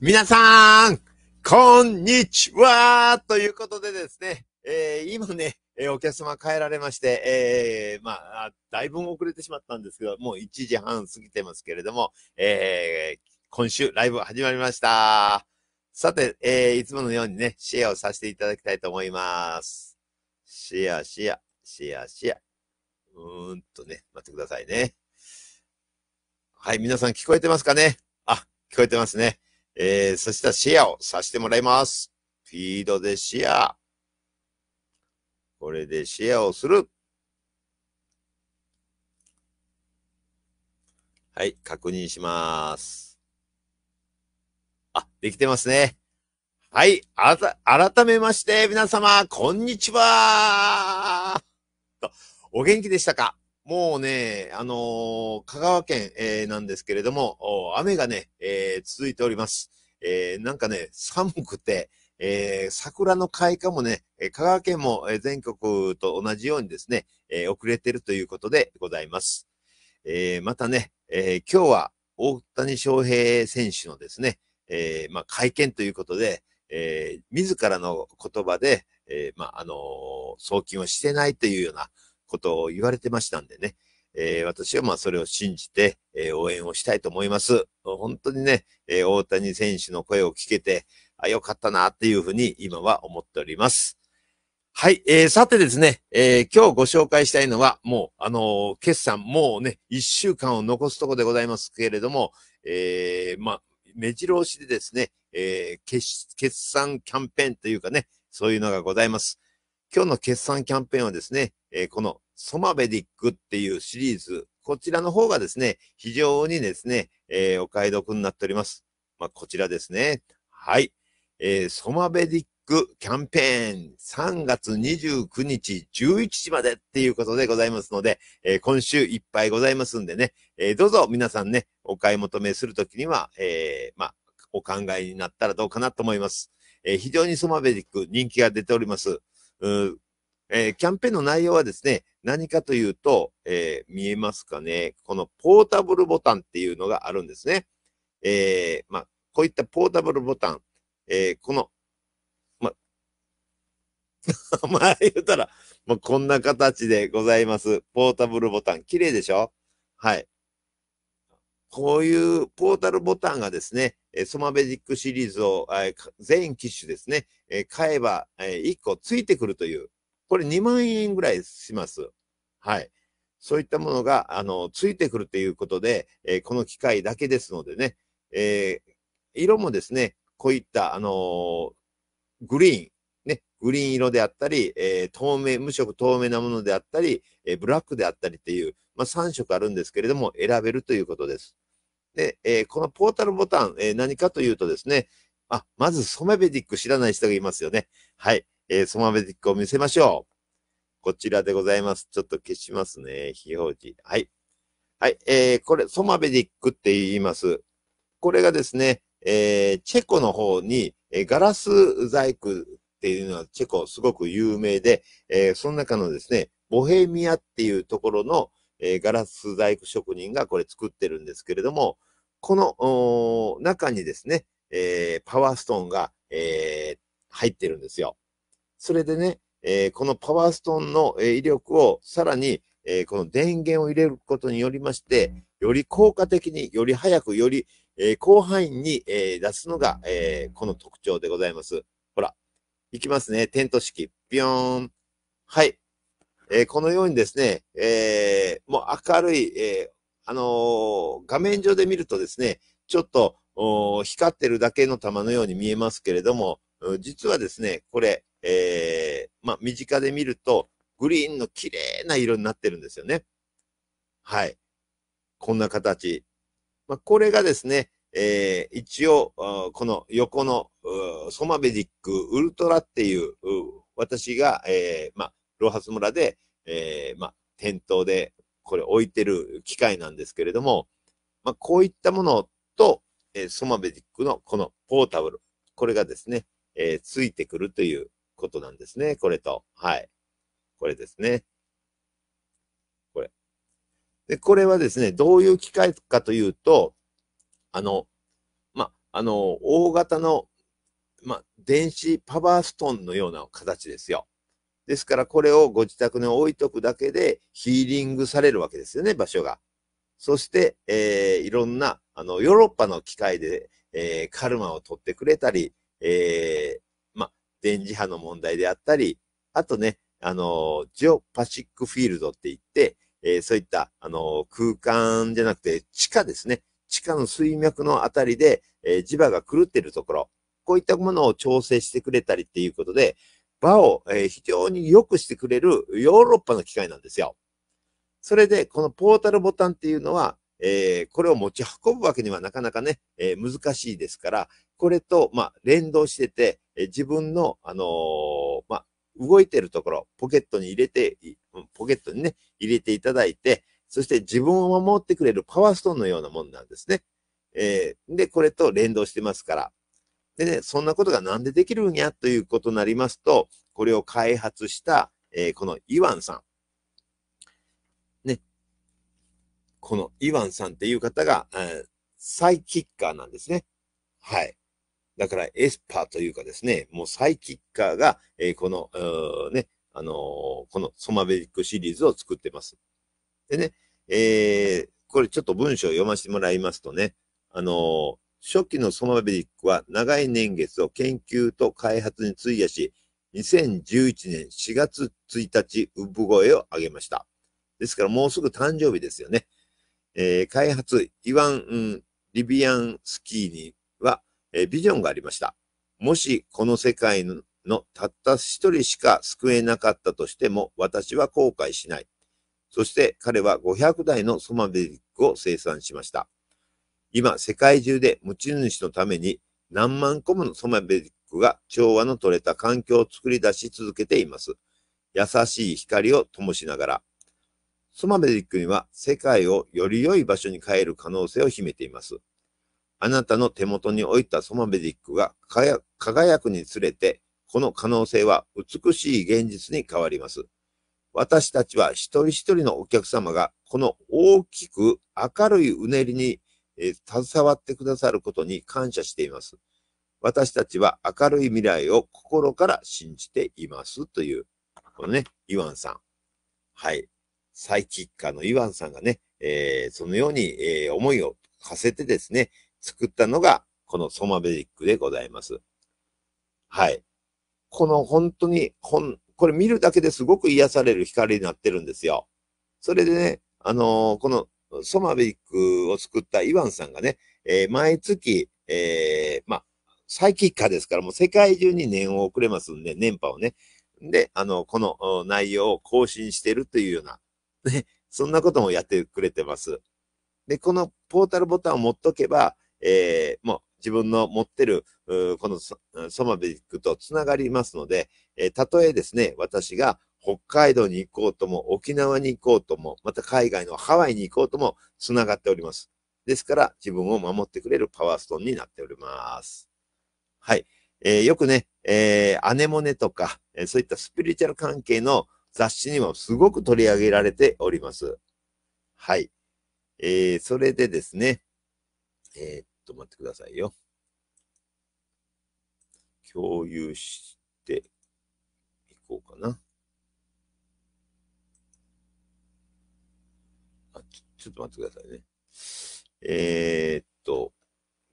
皆さん、こんにちはということでですね、えー、今ね、えー、お客様帰られまして、えー、まあ、だいぶ遅れてしまったんですけど、もう1時半過ぎてますけれども、え今週ライブ始まりました。さて、えいつものようにね、シェアをさせていただきたいと思います。シェア、シェア、シェア、シェア。うーんとね、待ってくださいね。はい、皆さん聞こえてますかねあ、聞こえてますね。えー、そしたらシェアをさせてもらいます。フィードでシェア。これでシェアをする。はい、確認します。あ、できてますね。はい、あら、改めまして、皆様、こんにちはと、お元気でしたかもうね、あのー、香川県、えー、なんですけれども、雨がね、えー、続いております。えなんかね、寒くて、え桜の開花もね、香川県も全国と同じようにですね、え遅れてるということでございます。えまたね、え今日は大谷翔平選手のですね、えまあ、会見ということで、え自らの言葉で、えまあ、あの送金をしてないというような、ことを言われてましたんでね、えー、私はまあそれを信じて、えー、応援をしたいと思います。本当にね、えー、大谷選手の声を聞けて、あ、よかったなっていうふうに今は思っております。はい、えー、さてですね、えー、今日ご紹介したいのは、もう、あのー、決算、もうね、一週間を残すとこでございますけれども、えー、まあ、目白押しでですね、えー決、決算キャンペーンというかね、そういうのがございます。今日の決算キャンペーンはですね、えー、このソマベディックっていうシリーズ、こちらの方がですね、非常にですね、えー、お買い得になっております。まあ、こちらですね。はい。えー、ソマベディックキャンペーン3月29日11時までっていうことでございますので、えー、今週いっぱいございますんでね、えー、どうぞ皆さんね、お買い求めするときには、えー、まあ、お考えになったらどうかなと思います。えー、非常にソマベディック人気が出ております。うーえー、キャンペーンの内容はですね、何かというと、えー、見えますかね。このポータブルボタンっていうのがあるんですね。えー、まあ、こういったポータブルボタン、えー、この、ま、まあ言ったら、まあ、こんな形でございます。ポータブルボタン、綺麗でしょはい。こういうポータルボタンがですね、ソマベジックシリーズを全機種ですね、買えば1個ついてくるという、これ2万円ぐらいします。はい。そういったものが、あの、ついてくるということで、えー、この機械だけですのでね、えー、色もですね、こういった、あのー、グリーン、ね、グリーン色であったり、え透明、無色透明なものであったり、えブラックであったりっていう、まあ、3色あるんですけれども、選べるということです。で、えこのポータルボタン、え何かというとですね、あ、まずソメベディック知らない人がいますよね。はい。えー、ソマベティックを見せましょう。こちらでございます。ちょっと消しますね。非表示。はい。はい。えー、これ、ソマベディックって言います。これがですね、えー、チェコの方に、えー、ガラス細工っていうのはチェコすごく有名で、えー、その中のですね、ボヘミアっていうところの、えー、ガラス細工職人がこれ作ってるんですけれども、この中にですね、えー、パワーストーンが、えー、入ってるんですよ。それでね、えー、このパワーストーンの、え威力をさらに、えー、この電源を入れることによりまして、より効果的に、より早く、より、え広範囲に、え出すのが、えこの特徴でございます。ほら、いきますね。テント式。ぴょーん。はい。えこのようにですね、えもう明るい、えあの画面上で見るとですね、ちょっと光ってるだけの玉のように見えますけれども、実はですね、これ、えー、まあ、身近で見ると、グリーンの綺麗な色になってるんですよね。はい。こんな形。まあ、これがですね、えー、一応、この横のソマベジックウルトラっていう、私が、えー、まあ、ロハス村で、えー、まあ、店頭でこれ置いてる機械なんですけれども、まあ、こういったものと、えー、ソマベジックのこのポータブル、これがですね、えー、ついてくるという、ことなんですね。これと。はい。これですね。これ。で、これはですね、どういう機械かというと、あの、ま、あの、大型の、ま、電子パワーストーンのような形ですよ。ですから、これをご自宅に置いとくだけでヒーリングされるわけですよね、場所が。そして、えー、いろんな、あの、ヨーロッパの機械で、えー、カルマを取ってくれたり、えー電磁波の問題であったり、あとね、あの、ジオパシックフィールドって言って、えー、そういった、あの、空間じゃなくて地下ですね。地下の水脈のあたりで、えー、磁場が狂っているところ、こういったものを調整してくれたりっていうことで、場を、えー、非常に良くしてくれるヨーロッパの機械なんですよ。それで、このポータルボタンっていうのは、えー、これを持ち運ぶわけにはなかなかね、えー、難しいですから、これと、まあ、連動してて、えー、自分の、あのまあ、動いてるところ、ポケットに入れて、ポケットにね、入れていただいて、そして自分を守ってくれるパワーストーンのようなもんなんですね。えー、で、これと連動してますから。でね、そんなことがなんでできるんやということになりますと、これを開発した、えー、このイワンさん。このイワンさんっていう方が、うん、サイキッカーなんですね。はい。だからエスパーというかですね、もうサイキッカーが、えー、この、ね、あのー、このソマベリックシリーズを作ってます。でね、えー、これちょっと文章を読ませてもらいますとね、あのー、初期のソマベリックは長い年月を研究と開発に費やし、2011年4月1日、産声を上げました。ですからもうすぐ誕生日ですよね。えー、開発、イワン・リビアンスキーには、えー、ビジョンがありました。もしこの世界のたった一人しか救えなかったとしても、私は後悔しない。そして彼は500台のソマベリックを生産しました。今、世界中で持ち主のために何万個ものソマベリックが調和の取れた環境を作り出し続けています。優しい光を灯しながら。ソマベディックには世界をより良い場所に変える可能性を秘めています。あなたの手元に置いたソマベディックが輝くにつれて、この可能性は美しい現実に変わります。私たちは一人一人のお客様がこの大きく明るいうねりに、携わってくださることに感謝しています。私たちは明るい未来を心から信じていますという、このね、イワンさん。はい。サイキッカーのイワンさんがね、えー、そのように、えー、思いをかせてですね、作ったのが、このソマベリックでございます。はい。この本当に、ほん、これ見るだけですごく癒される光になってるんですよ。それでね、あのー、このソマベリックを作ったイワンさんがね、えー、毎月、えー、まあ、サイキッカーですから、もう世界中に念を送れますんで、年波をね。で、あの、この内容を更新してるというような、ね、そんなこともやってくれてます。で、このポータルボタンを持っとけば、えー、もう自分の持ってる、このソマビックと繋がりますので、えー、たとえですね、私が北海道に行こうとも、沖縄に行こうとも、また海外のハワイに行こうとも繋がっております。ですから、自分を守ってくれるパワーストーンになっております。はい。えー、よくね、えー、アネモネとか、えー、そういったスピリチュアル関係の雑誌にもすごく取り上げられております。はい。えー、それでですね、えー、っと、待ってくださいよ。共有していこうかな。あちちょっと待ってくださいね。えー、っと、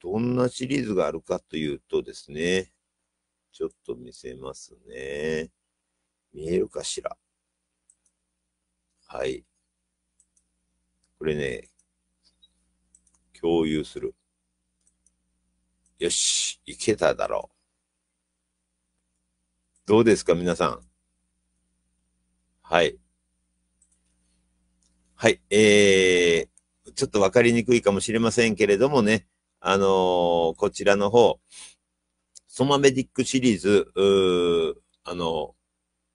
どんなシリーズがあるかというとですね、ちょっと見せますね。見えるかしら。はい。これね、共有する。よし、いけただろう。どうですか、皆さん。はい。はい、えー、ちょっとわかりにくいかもしれませんけれどもね、あのー、こちらの方、ソマメディックシリーズ、うーあのー、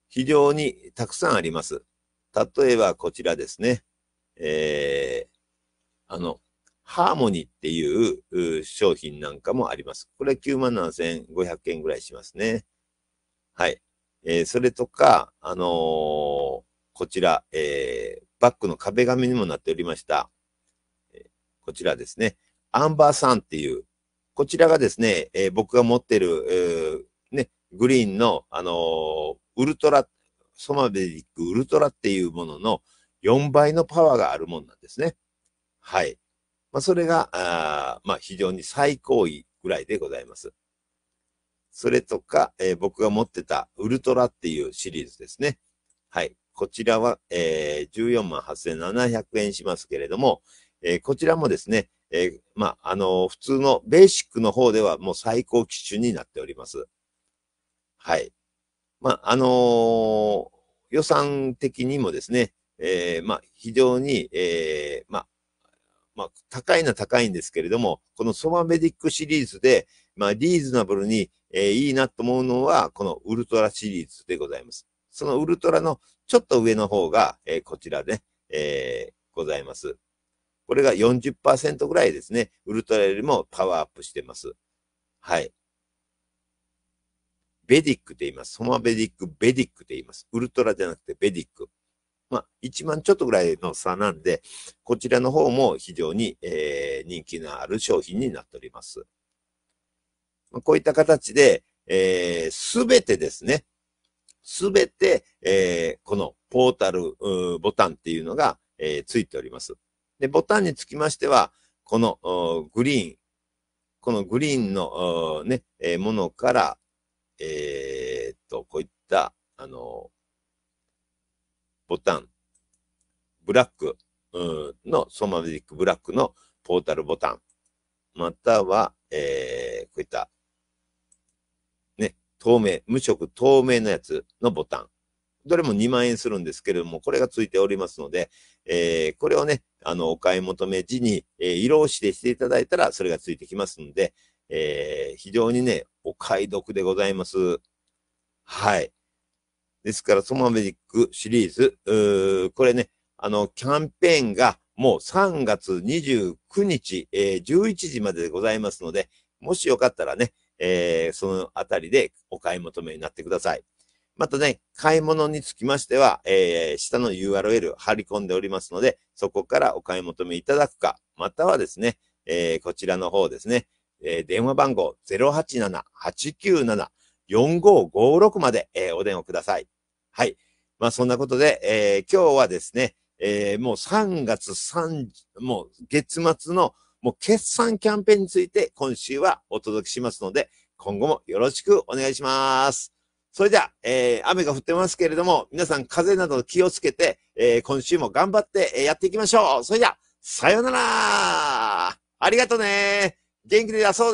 非常にたくさんあります。例えばこちらですね。えー、あの、ハーモニーっていう商品なんかもあります。これ97,500円ぐらいしますね。はい。えー、それとか、あのー、こちら、えー、バッグの壁紙にもなっておりました。えこちらですね。アンバーさんっていう、こちらがですね、え僕が持ってる、えね、グリーンの、あのウルトラソマベリックウルトラっていうものの4倍のパワーがあるもんなんですね。はい。まあ、それが、あまあ、非常に最高位ぐらいでございます。それとか、えー、僕が持ってたウルトラっていうシリーズですね。はい。こちらは、えー、14万8700円しますけれども、えー、こちらもですね、えー、まあ、あのー、普通のベーシックの方ではもう最高機種になっております。はい。まあ、あのー、予算的にもですね、えー、まあ、非常に、えー、まあ、まあ、高いのは高いんですけれども、このソマメディックシリーズで、まあ、リーズナブルに、えー、いいなと思うのは、このウルトラシリーズでございます。そのウルトラのちょっと上の方が、えー、こちらで、ね、えー、ございます。これが40%ぐらいですね、ウルトラよりもパワーアップしてます。はい。ベディックで言います。ソマベディック、ベディックで言います。ウルトラじゃなくてベディック。まあ、1万ちょっとぐらいの差なんで、こちらの方も非常に、えー、人気のある商品になっております。まあ、こういった形で、す、えー、べ、てですね、すべて、えー、このポータルボタンっていうのが、えー、ついております。で、ボタンにつきましては、このグリーン、このグリーンの、ね、えー、ものから、えー、っと、こういった、あの、ボタン、ブラック、うん、の、ソマメデックブラックのポータルボタン、または、えー、こういった、ね、透明、無色透明のやつのボタン。どれも2万円するんですけれども、これが付いておりますので、えー、これをね、あの、お買い求め時に、えー、色指定していただいたら、それが付いてきますので、えー、非常にね、お買い得でございます。はい。ですから、ソマメディックシリーズ、うーこれね、あの、キャンペーンがもう3月29日、えー、11時まででございますので、もしよかったらね、えー、そのあたりでお買い求めになってください。またね、買い物につきましては、えー、下の URL 貼り込んでおりますので、そこからお買い求めいただくか、またはですね、えー、こちらの方ですね、えー、電話番号087-897-4556まで、えー、お電話ください。はい。まあ、そんなことで、えー、今日はですね、えー、もう3月3、もう月末のもう決算キャンペーンについて今週はお届けしますので、今後もよろしくお願いします。それでは、えー、雨が降ってますけれども、皆さん風邪など気をつけて、えー、今週も頑張ってやっていきましょう。それでは、さようならありがとうね ¡Genique da so